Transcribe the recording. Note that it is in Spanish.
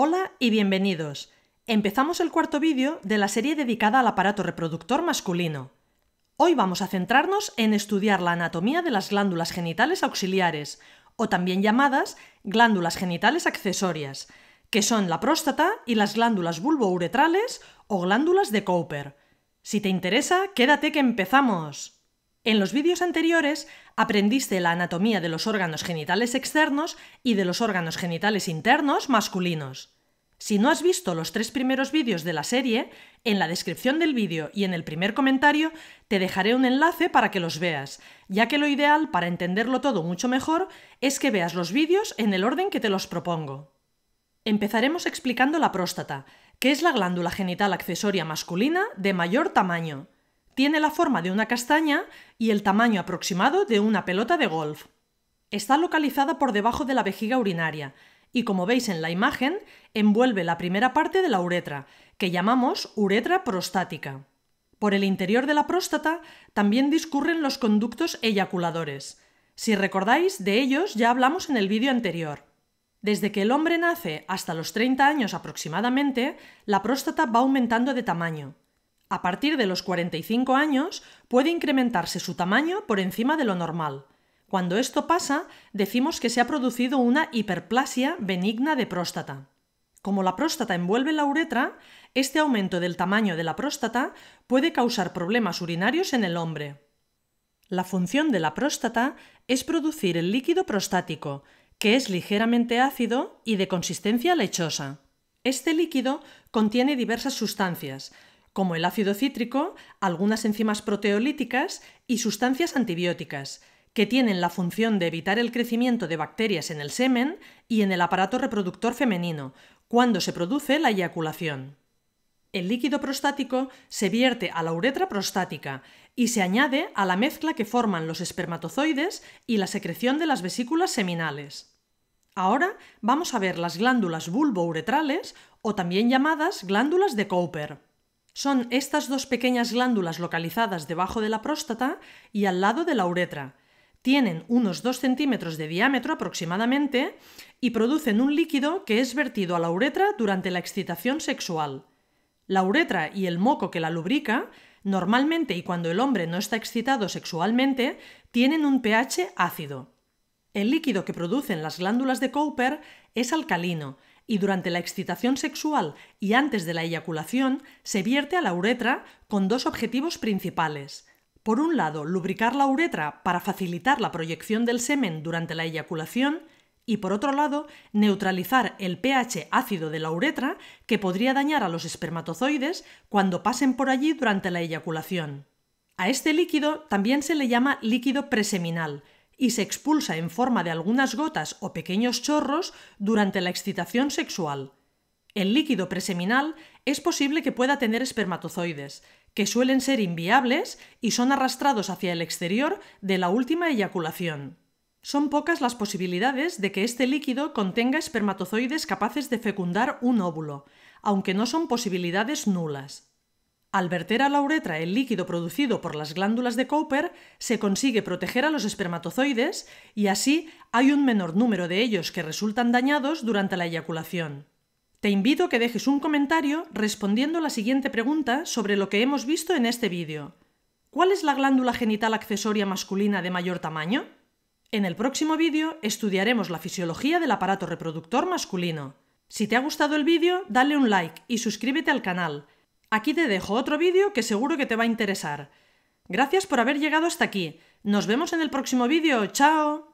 Hola y bienvenidos. Empezamos el cuarto vídeo de la serie dedicada al aparato reproductor masculino. Hoy vamos a centrarnos en estudiar la anatomía de las glándulas genitales auxiliares, o también llamadas glándulas genitales accesorias, que son la próstata y las glándulas uretrales o glándulas de Cooper. Si te interesa, quédate que empezamos. En los vídeos anteriores aprendiste la anatomía de los órganos genitales externos y de los órganos genitales internos masculinos. Si no has visto los tres primeros vídeos de la serie, en la descripción del vídeo y en el primer comentario te dejaré un enlace para que los veas, ya que lo ideal para entenderlo todo mucho mejor es que veas los vídeos en el orden que te los propongo. Empezaremos explicando la próstata, que es la glándula genital accesoria masculina de mayor tamaño. Tiene la forma de una castaña y el tamaño aproximado de una pelota de golf. Está localizada por debajo de la vejiga urinaria y, como veis en la imagen, envuelve la primera parte de la uretra, que llamamos uretra prostática. Por el interior de la próstata también discurren los conductos eyaculadores. Si recordáis, de ellos ya hablamos en el vídeo anterior. Desde que el hombre nace hasta los 30 años aproximadamente, la próstata va aumentando de tamaño. A partir de los 45 años puede incrementarse su tamaño por encima de lo normal. Cuando esto pasa, decimos que se ha producido una hiperplasia benigna de próstata. Como la próstata envuelve la uretra, este aumento del tamaño de la próstata puede causar problemas urinarios en el hombre. La función de la próstata es producir el líquido prostático, que es ligeramente ácido y de consistencia lechosa. Este líquido contiene diversas sustancias, como el ácido cítrico, algunas enzimas proteolíticas y sustancias antibióticas, que tienen la función de evitar el crecimiento de bacterias en el semen y en el aparato reproductor femenino, cuando se produce la eyaculación. El líquido prostático se vierte a la uretra prostática y se añade a la mezcla que forman los espermatozoides y la secreción de las vesículas seminales. Ahora vamos a ver las glándulas bulbouretrales o también llamadas glándulas de Cooper. Son estas dos pequeñas glándulas localizadas debajo de la próstata y al lado de la uretra. Tienen unos 2 centímetros de diámetro aproximadamente y producen un líquido que es vertido a la uretra durante la excitación sexual. La uretra y el moco que la lubrica, normalmente y cuando el hombre no está excitado sexualmente, tienen un pH ácido. El líquido que producen las glándulas de Cooper es alcalino y durante la excitación sexual y antes de la eyaculación se vierte a la uretra con dos objetivos principales. Por un lado, lubricar la uretra para facilitar la proyección del semen durante la eyaculación y por otro lado, neutralizar el pH ácido de la uretra que podría dañar a los espermatozoides cuando pasen por allí durante la eyaculación. A este líquido también se le llama líquido preseminal, y se expulsa en forma de algunas gotas o pequeños chorros durante la excitación sexual. El líquido preseminal es posible que pueda tener espermatozoides, que suelen ser inviables y son arrastrados hacia el exterior de la última eyaculación. Son pocas las posibilidades de que este líquido contenga espermatozoides capaces de fecundar un óvulo, aunque no son posibilidades nulas. Al verter a la uretra el líquido producido por las glándulas de Cooper se consigue proteger a los espermatozoides y así hay un menor número de ellos que resultan dañados durante la eyaculación. Te invito a que dejes un comentario respondiendo la siguiente pregunta sobre lo que hemos visto en este vídeo. ¿Cuál es la glándula genital accesoria masculina de mayor tamaño? En el próximo vídeo estudiaremos la fisiología del aparato reproductor masculino. Si te ha gustado el vídeo, dale un like y suscríbete al canal Aquí te dejo otro vídeo que seguro que te va a interesar. Gracias por haber llegado hasta aquí. Nos vemos en el próximo vídeo. ¡Chao!